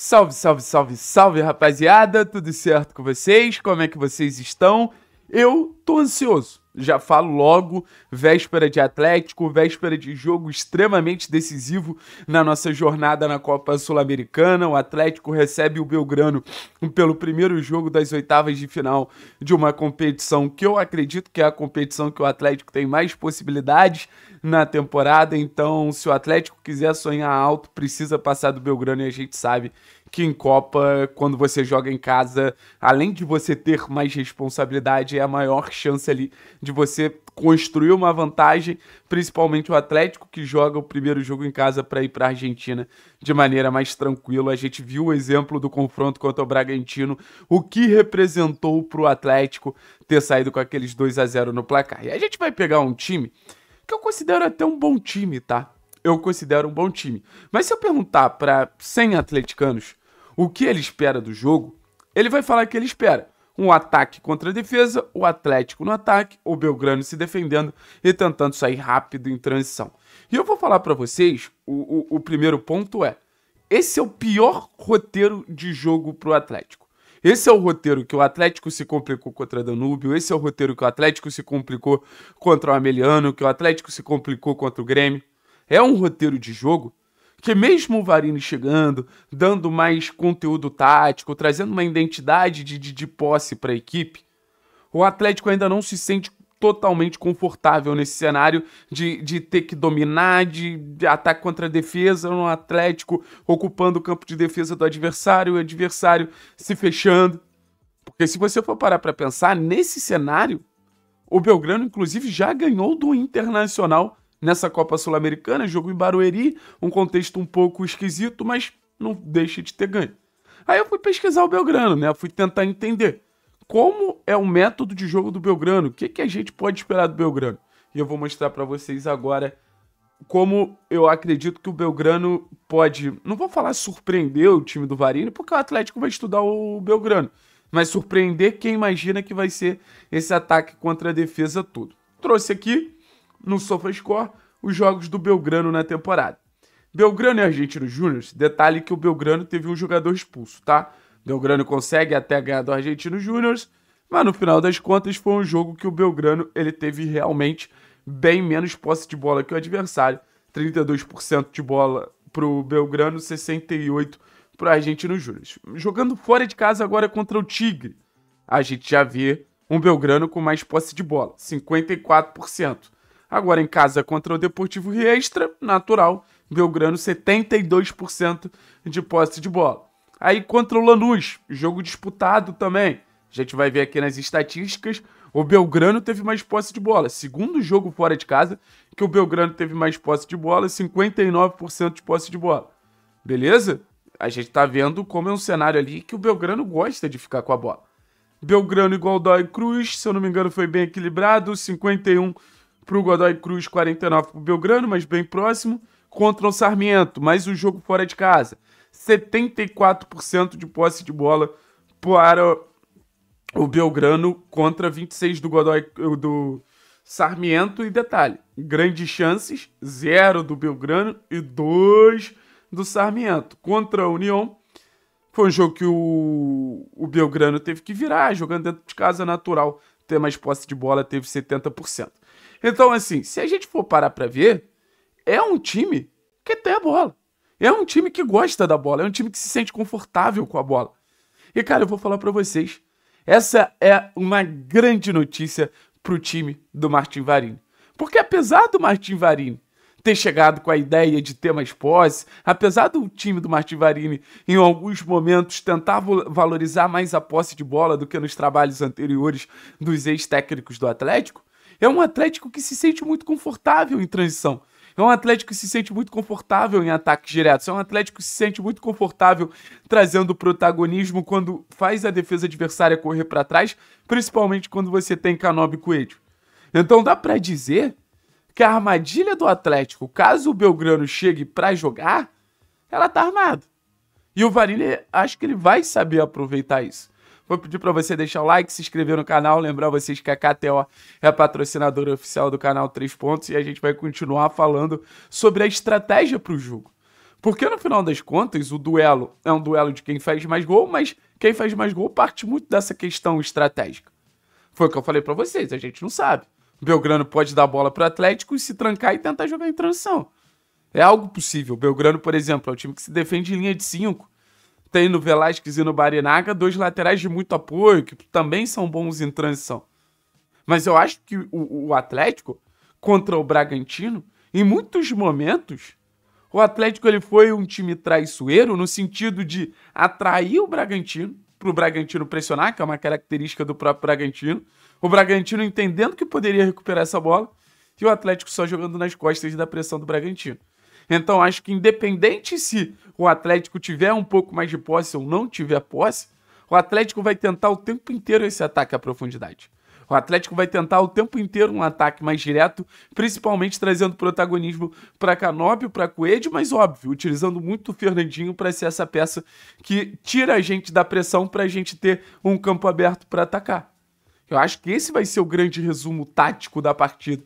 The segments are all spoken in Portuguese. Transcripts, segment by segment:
Salve, salve, salve, salve, rapaziada! Tudo certo com vocês? Como é que vocês estão? Eu tô ansioso já falo logo, véspera de Atlético, véspera de jogo extremamente decisivo na nossa jornada na Copa Sul-Americana. O Atlético recebe o Belgrano pelo primeiro jogo das oitavas de final de uma competição que eu acredito que é a competição que o Atlético tem mais possibilidades na temporada. Então, se o Atlético quiser sonhar alto, precisa passar do Belgrano e a gente sabe que em Copa, quando você joga em casa, além de você ter mais responsabilidade, é a maior chance ali de de você construir uma vantagem, principalmente o Atlético que joga o primeiro jogo em casa para ir para a Argentina de maneira mais tranquila. A gente viu o exemplo do confronto contra o Bragantino, o que representou para o Atlético ter saído com aqueles 2 a 0 no placar. E a gente vai pegar um time que eu considero até um bom time, tá? Eu considero um bom time. Mas se eu perguntar para 100 atleticanos o que ele espera do jogo, ele vai falar que ele espera um ataque contra a defesa, o Atlético no ataque, o Belgrano se defendendo e tentando sair rápido em transição. E eu vou falar para vocês, o, o, o, primeiro ponto é, esse é o pior roteiro de jogo para o Atlético. Esse é o roteiro que o Atlético se complicou contra Danúbio, esse é o roteiro que o Atlético se complicou contra o Ameliano, que o Atlético se complicou contra o Grêmio. É um roteiro de jogo que mesmo o Varini chegando, dando mais conteúdo tático, trazendo uma identidade de, de, de posse para a equipe, o Atlético ainda não se sente totalmente confortável nesse cenário de, de ter que dominar, de, de ataque contra a defesa, no um Atlético ocupando o campo de defesa do adversário, o adversário se fechando. Porque se você for parar para pensar, nesse cenário, o Belgrano inclusive já ganhou do Internacional nessa Copa Sul-Americana, jogo em Barueri, um contexto um pouco esquisito, mas não deixa de ter ganho. Aí eu fui pesquisar o Belgrano, né? Fui tentar entender como é o método de jogo do Belgrano, o que, que a gente pode esperar do Belgrano. E eu vou mostrar para vocês agora como eu acredito que o Belgrano pode, não vou falar surpreender o time do Varini, porque o Atlético vai estudar o Belgrano, mas surpreender quem imagina que vai ser esse ataque contra a defesa tudo. Trouxe aqui no SofaScore, os jogos do Belgrano na temporada. Belgrano e Argentino Júnior, detalhe que o Belgrano teve um jogador expulso, tá? Belgrano consegue até ganhar do Argentino Júnior, mas no final das contas foi um jogo que o Belgrano ele teve realmente bem menos posse de bola que o adversário, 32% de bola para o Belgrano, 68 para o Argentino Júnior. Jogando fora de casa agora contra o Tigre, a gente já vê um Belgrano com mais posse de bola, 54%. Agora em casa contra o Deportivo Riestra, natural, Belgrano 72% de posse de bola. Aí contra o Lanús, jogo disputado também. A gente vai ver aqui nas estatísticas, o Belgrano teve mais posse de bola. Segundo jogo fora de casa, que o Belgrano teve mais posse de bola, 59% de posse de bola. Beleza? A gente tá vendo como é um cenário ali que o Belgrano gosta de ficar com a bola. Belgrano igual Dói Cruz, se eu não me engano, foi bem equilibrado, 51 para o Godoy Cruz, 49 para o Belgrano, mas bem próximo. Contra o Sarmiento, mais um jogo fora de casa. 74% de posse de bola para o Belgrano contra 26 do Godoy do Sarmiento e detalhe, grandes chances, zero do Belgrano e dois do Sarmiento. Contra a União, foi um jogo que o, o Belgrano teve que virar, jogando dentro de casa natural, ter mais posse de bola, teve 70%. Então, assim, se a gente for parar para ver, é um time que tem a bola. É um time que gosta da bola, é um time que se sente confortável com a bola. E, cara, eu vou falar para vocês, essa é uma grande notícia pro time do Martin Varini. Porque apesar do Martin Varini ter chegado com a ideia de ter mais posse, apesar do time do Martin Varini em alguns momentos tentar valorizar mais a posse de bola do que nos trabalhos anteriores dos ex-técnicos do Atlético, é um Atlético que se sente muito confortável em transição. É um Atlético que se sente muito confortável em ataques diretos. É um Atlético que se sente muito confortável trazendo protagonismo quando faz a defesa adversária correr para trás, principalmente quando você tem Canobi e Coelho. Então dá para dizer que a armadilha do Atlético, caso o Belgrano chegue para jogar, ela tá armada. E o Varini acho que ele vai saber aproveitar isso. Vou pedir para você deixar o like, se inscrever no canal. Lembrar vocês que a KTO é a patrocinadora oficial do canal Três Pontos e a gente vai continuar falando sobre a estratégia para o jogo. Porque no final das contas, o duelo é um duelo de quem faz mais gol, mas quem faz mais gol parte muito dessa questão estratégica. Foi o que eu falei para vocês, a gente não sabe. O Belgrano pode dar bola para o Atlético e se trancar e tentar jogar em transição. É algo possível. O Belgrano, por exemplo, é um time que se defende em linha de 5. Tem no Velasquez e no Barinaga dois laterais de muito apoio, que também são bons em transição. Mas eu acho que o, o Atlético, contra o Bragantino, em muitos momentos, o Atlético ele foi um time traiçoeiro no sentido de atrair o Bragantino, para o Bragantino pressionar, que é uma característica do próprio Bragantino. O Bragantino entendendo que poderia recuperar essa bola e o Atlético só jogando nas costas da pressão do Bragantino. Então acho que independente se o Atlético tiver um pouco mais de posse ou não tiver posse, o Atlético vai tentar o tempo inteiro esse ataque à profundidade. O Atlético vai tentar o tempo inteiro um ataque mais direto, principalmente trazendo protagonismo para Canóbio, para Coelho, mas óbvio, utilizando muito o Fernandinho para ser essa peça que tira a gente da pressão para a gente ter um campo aberto para atacar. Eu acho que esse vai ser o grande resumo tático da partida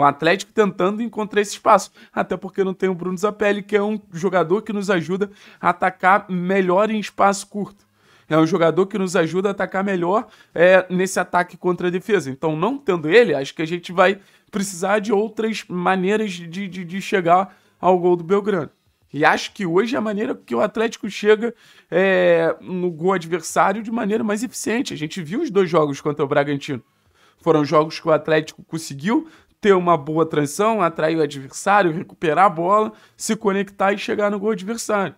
o Atlético tentando encontrar esse espaço. Até porque não tem o Bruno Zapelli, que é um jogador que nos ajuda a atacar melhor em espaço curto. É um jogador que nos ajuda a atacar melhor é, nesse ataque contra a defesa. Então, não tendo ele, acho que a gente vai precisar de outras maneiras de, de, de chegar ao gol do Belgrano. E acho que hoje é a maneira que o Atlético chega é, no gol adversário de maneira mais eficiente. A gente viu os dois jogos contra o Bragantino. Foram jogos que o Atlético conseguiu ter uma boa transição, atrair o adversário, recuperar a bola, se conectar e chegar no gol adversário.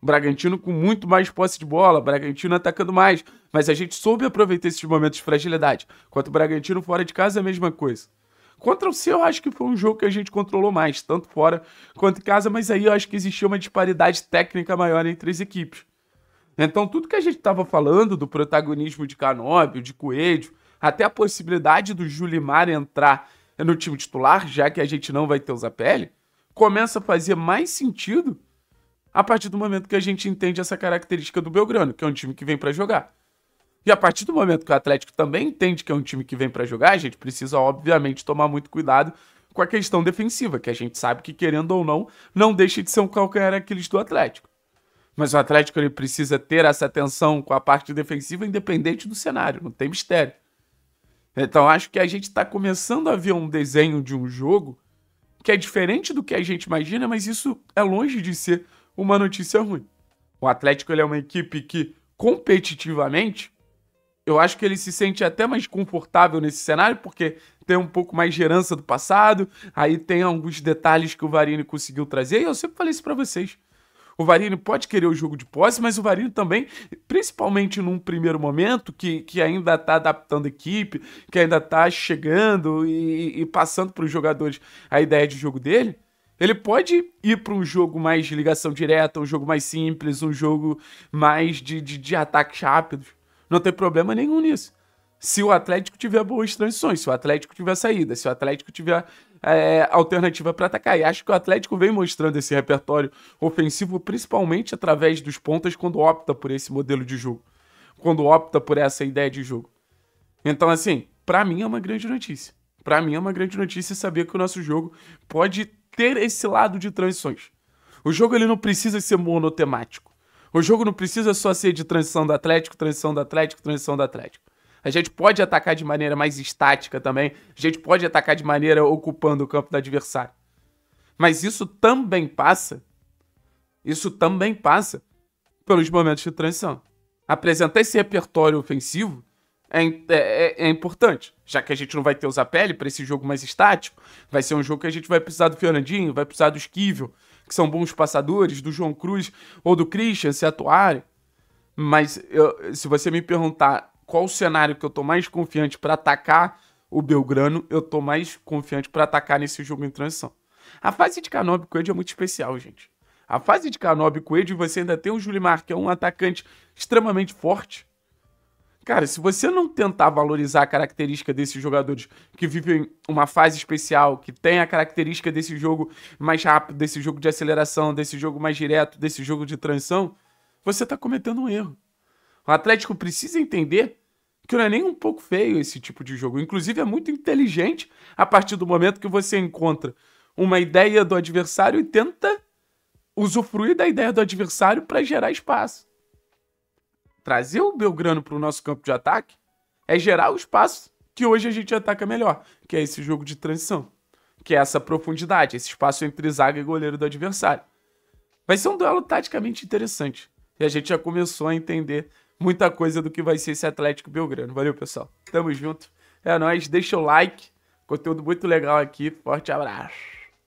Bragantino com muito mais posse de bola, Bragantino atacando mais, mas a gente soube aproveitar esses momentos de fragilidade. Quanto o Bragantino fora de casa, é a mesma coisa. Contra o C, eu acho que foi um jogo que a gente controlou mais, tanto fora quanto em casa, mas aí eu acho que existia uma disparidade técnica maior entre as equipes. Então, tudo que a gente estava falando do protagonismo de Canóbio, de Coelho, até a possibilidade do Julimar entrar é no time titular, já que a gente não vai ter o Zapelli, começa a fazer mais sentido a partir do momento que a gente entende essa característica do Belgrano, que é um time que vem para jogar. E a partir do momento que o Atlético também entende que é um time que vem para jogar, a gente precisa, obviamente, tomar muito cuidado com a questão defensiva, que a gente sabe que, querendo ou não, não deixa de ser um calcanhar Aquiles do Atlético. Mas o Atlético ele precisa ter essa atenção com a parte defensiva, independente do cenário, não tem mistério. Então acho que a gente está começando a ver um desenho de um jogo que é diferente do que a gente imagina, mas isso é longe de ser uma notícia ruim. O Atlético é uma equipe que, competitivamente, eu acho que ele se sente até mais confortável nesse cenário, porque tem um pouco mais de herança do passado, aí tem alguns detalhes que o Varini conseguiu trazer, e eu sempre falei isso para vocês. O Varini pode querer o jogo de posse, mas o Varini também, principalmente num primeiro momento, que, que ainda está adaptando a equipe, que ainda está chegando e, e passando para os jogadores a ideia de jogo dele, ele pode ir para um jogo mais de ligação direta, um jogo mais simples, um jogo mais de, de, de ataques rápidos. Não tem problema nenhum nisso se o Atlético tiver boas transições, se o Atlético tiver saída, se o Atlético tiver é, alternativa para atacar. E acho que o Atlético vem mostrando esse repertório ofensivo, principalmente através dos pontas, quando opta por esse modelo de jogo, quando opta por essa ideia de jogo. Então, assim, para mim é uma grande notícia. Para mim é uma grande notícia saber que o nosso jogo pode ter esse lado de transições. O jogo ele não precisa ser monotemático. O jogo não precisa só ser de transição do Atlético, transição do Atlético, transição do Atlético. A gente pode atacar de maneira mais estática também. A gente pode atacar de maneira ocupando o campo do adversário. Mas isso também passa. Isso também passa pelos momentos de transição. Apresentar esse repertório ofensivo é, é, é, é, importante, já que a gente não vai ter usar pele para esse jogo mais estático. Vai ser um jogo que a gente vai precisar do Fernandinho, vai precisar do Esquivel, que são bons passadores, do João Cruz ou do Christian se atuarem. Mas eu, se você me perguntar qual o cenário que eu tô mais confiante para atacar o Belgrano, eu tô mais confiante para atacar nesse jogo em transição. A fase de Canobi Coelho é muito especial, gente. A fase de Canobi Coelho, você ainda tem o Julimar, que é um atacante extremamente forte. Cara, se você não tentar valorizar a característica desses jogadores que vivem uma fase especial, que tem a característica desse jogo mais rápido, desse jogo de aceleração, desse jogo mais direto, desse jogo de transição, você está cometendo um erro. O Atlético precisa entender que não é nem um pouco feio esse tipo de jogo. Inclusive, é muito inteligente a partir do momento que você encontra uma ideia do adversário e tenta usufruir da ideia do adversário para gerar espaço. Trazer o Belgrano para o nosso campo de ataque é gerar o espaço que hoje a gente ataca melhor, que é esse jogo de transição, que é essa profundidade, esse espaço entre zaga e goleiro do adversário. Vai ser um duelo taticamente interessante. E a gente já começou a entender muita coisa do que vai ser esse Atlético Belgrano. Valeu, pessoal. Tamo junto. É nóis. Deixa o like. Conteúdo muito legal aqui. Forte abraço.